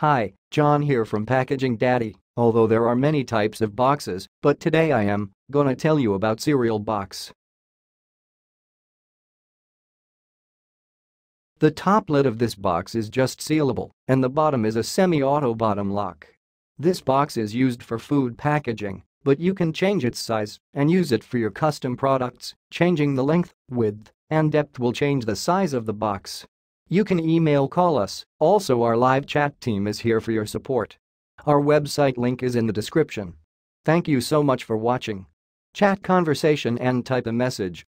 Hi, John here from Packaging Daddy, although there are many types of boxes, but today I am gonna tell you about cereal box. The top lid of this box is just sealable, and the bottom is a semi-auto bottom lock. This box is used for food packaging, but you can change its size and use it for your custom products, changing the length, width, and depth will change the size of the box. You can email call us, also our live chat team is here for your support. Our website link is in the description. Thank you so much for watching. Chat conversation and type a message